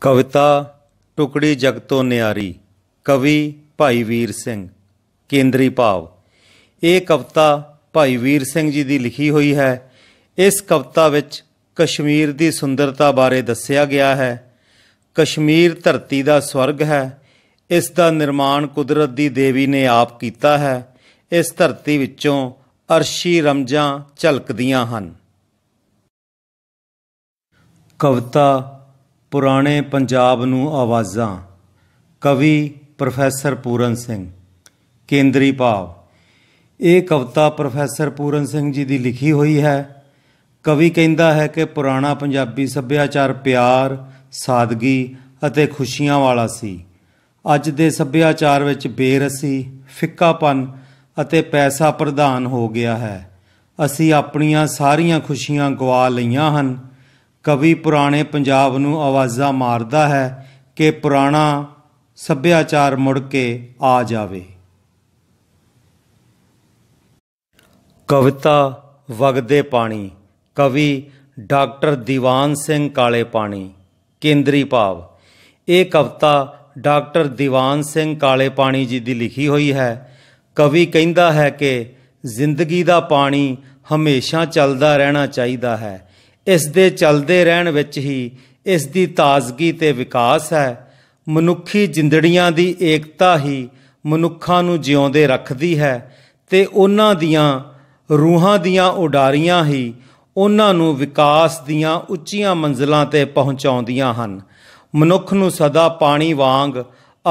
ਕਵਿਤਾ ਟੁਕੜੀ ਜਗਤੋਂ ਨਿਆਰੀ ਕਵੀ ਭਾਈ ਵੀਰ ਸਿੰਘ ਕੇਂਦਰੀ ਭਾਵ ਇਹ ਕਵਿਤਾ ਭਾਈ ਵੀਰ ਸਿੰਘ ਜੀ ਦੀ ਲਿਖੀ ਹੋਈ ਹੈ ਇਸ ਕਵਿਤਾ ਵਿੱਚ ਕਸ਼ਮੀਰ ਦੀ ਸੁੰਦਰਤਾ ਬਾਰੇ ਦੱਸਿਆ ਗਿਆ ਹੈ ਕਸ਼ਮੀਰ ਧਰਤੀ ਦਾ ਸਵਰਗ ਹੈ ਇਸ ਦਾ ਨਿਰਮਾਣ ਕੁਦਰਤ ਦੀ ਦੇਵੀ ਨੇ ਆਪ ਕੀਤਾ ਹੈ ਇਸ ਧਰਤੀ ਵਿੱਚੋਂ ਅਰਸ਼ੀ ਰਮਜਾਂ ਝਲਕਦੀਆਂ ਹਨ ਕਵਿਤਾ ਪੁਰਾਣੇ ਪੰਜਾਬ ਨੂੰ ਆਵਾਜ਼ਾਂ ਕਵੀ ਪ੍ਰੋਫੈਸਰ ਪੂਰਨ ਸਿੰਘ ਕੇਂਦਰੀ ਭਾਵ ਇਹ ਕਵਿਤਾ ਪ੍ਰੋਫੈਸਰ ਪੂਰਨ ਸਿੰਘ ਜੀ ਦੀ ਲਿਖੀ ਹੋਈ ਹੈ ਕਵੀ ਕਹਿੰਦਾ ਹੈ ਕਿ ਪੁਰਾਣਾ ਪੰਜਾਬੀ ਸੱਭਿਆਚਾਰ ਪਿਆਰ ਸਾਦਗੀ ਅਤੇ ਖੁਸ਼ੀਆਂ ਵਾਲਾ ਸੀ ਅੱਜ ਦੇ ਸੱਭਿਆਚਾਰ ਵਿੱਚ ਬੇਰਸੀ ਫਿੱਕਾਪਨ ਅਤੇ ਪੈਸਾ ਪ੍ਰਧਾਨ ਹੋ ਗਿਆ ਹੈ ਅਸੀਂ ਆਪਣੀਆਂ ਸਾਰੀਆਂ ਖੁਸ਼ੀਆਂ ਗਵਾ ਲਈਆਂ ਹਨ ਕਵੀ ਪੁਰਾਣੇ ਪੰਜਾਬ ਨੂੰ ਆਵਾਜ਼ਾਂ ਮਾਰਦਾ ਹੈ ਕਿ ਪੁਰਾਣਾ ਸੱਭਿਆਚਾਰ ਮੁੜ ਕੇ ਆ ਜਾਵੇ ਕਵਿਤਾ ਵਗਦੇ ਪਾਣੀ ਕਵੀ ਡਾਕਟਰ ਦੀਵਾਨ ਸਿੰਘ ਕਾਲੇ ਪਾਣੀ ਕੇਂਦਰੀ ਭਾਵ ਇਹ ਕਵਿਤਾ ਡਾਕਟਰ ਦੀਵਾਨ ਸਿੰਘ ਕਾਲੇ ਪਾਣੀ ਜੀ ਦੀ ਲਿਖੀ ਹੋਈ ਹੈ ਕਵੀ ਕਹਿੰਦਾ ਹੈ ਕਿ ਜ਼ਿੰਦਗੀ ਦਾ ਪਾਣੀ ਹਮੇਸ਼ਾ ਚੱਲਦਾ ਰਹਿਣਾ ਚਾਹੀਦਾ ਹੈ ਇਸ ਦੇ ਚੱਲਦੇ ਰਹਿਣ ਵਿੱਚ ਹੀ ਇਸ ਦੀ ਤਾਜ਼ਗੀ ਤੇ ਵਿਕਾਸ ਹੈ ਮਨੁੱਖੀ ਜਿੰਦੜੀਆਂ ਦੀ ਏਕਤਾ ਹੀ ਮਨੁੱਖਾਂ ਨੂੰ ਜਿਉਂਦੇ ਰੱਖਦੀ ਹੈ ਤੇ ਉਹਨਾਂ ਦੀਆਂ ਰੂਹਾਂ ਦੀਆਂ ਉਡਾਰੀਆਂ ਹੀ ਉਹਨਾਂ ਨੂੰ ਵਿਕਾਸ ਦੀਆਂ ਉੱਚੀਆਂ ਮੰਜ਼ਲਾਂ ਤੇ ਪਹੁੰਚਾਉਂਦੀਆਂ ਹਨ ਮਨੁੱਖ ਨੂੰ ਸਦਾ ਪਾਣੀ ਵਾਂਗ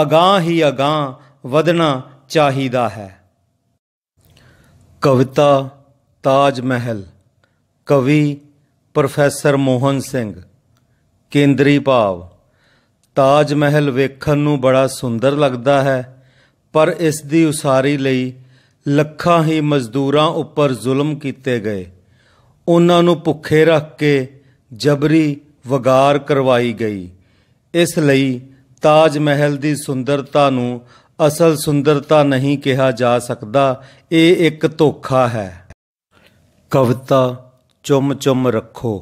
ਅਗਾਹ ਹੀ ਅਗਾਹ ਵਧਣਾ ਚਾਹੀਦਾ ਹੈ ਕਵਿਤਾ ਤਾਜ ਮਹਿਲ ਕਵੀ ਪ੍ਰੋਫੈਸਰ ਮੋਹਨ ਸਿੰਘ ਕੇਂਦਰੀ ਭਾਵ ਤਾਜ ਮਹਿਲ ਵੇਖਣ ਨੂੰ ਬੜਾ ਸੁੰਦਰ ਲੱਗਦਾ ਹੈ ਪਰ ਇਸ ਦੀ ਉਸਾਰੀ ਲਈ ਲੱਖਾਂ ਹੀ ਮਜ਼ਦੂਰਾਂ ਉੱਪਰ ਜ਼ੁਲਮ ਕੀਤੇ ਗਏ ਉਹਨਾਂ ਨੂੰ ਭੁੱਖੇ ਰੱਖ ਕੇ ਜਬਰੀ ਵਗਾਰ ਕਰਵਾਈ ਗਈ ਇਸ ਲਈ ਤਾਜ ਮਹਿਲ ਦੀ ਸੁੰਦਰਤਾ ਨੂੰ ਅਸਲ ਸੁੰਦਰਤਾ ਨਹੀਂ ਕਿਹਾ ਜਾ ਸਕਦਾ ਇਹ ਇੱਕ ਧੋਖਾ ਹੈ ਕਵਿਤਾ ਚੁੰਮ ਚੁੰਮ ਰੱਖੋ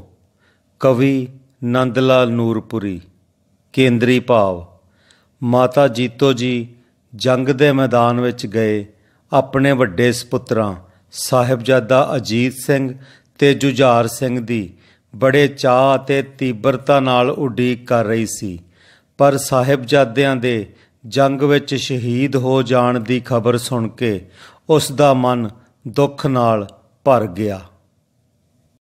ਕਵੀ ਨੰਦ ਲਾਲ ਨੂਰਪੁਰੀ ਕੇਂਦਰੀ ਭਾਵ ਮਾਤਾ ਜੀਤੋ ਜੀ ਜੰਗ ਦੇ ਮੈਦਾਨ ਵਿੱਚ ਗਏ ਆਪਣੇ ਵੱਡੇ ਸੁਪੁੱਤਰਾਂ ਸਾਹਿਬਜ਼ਾਦਾ ਅਜੀਤ ਸਿੰਘ ਤੇ ਜੁਝਾਰ ਸਿੰਘ ਦੀ ਬੜੇ ਚਾਹ ਅਤੇ ਤੀਬਰਤਾ ਨਾਲ ਉਡੀਕ ਕਰ ਰਹੀ ਸੀ ਪਰ ਸਾਹਿਬਜ਼ਾਦਿਆਂ ਦੇ ਜੰਗ ਵਿੱਚ ਸ਼ਹੀਦ ਹੋ ਜਾਣ ਦੀ ਖਬਰ ਸੁਣ ਕੇ ਉਸ ਦਾ ਮਨ ਦੁੱਖ ਨਾਲ ਭਰ ਗਿਆ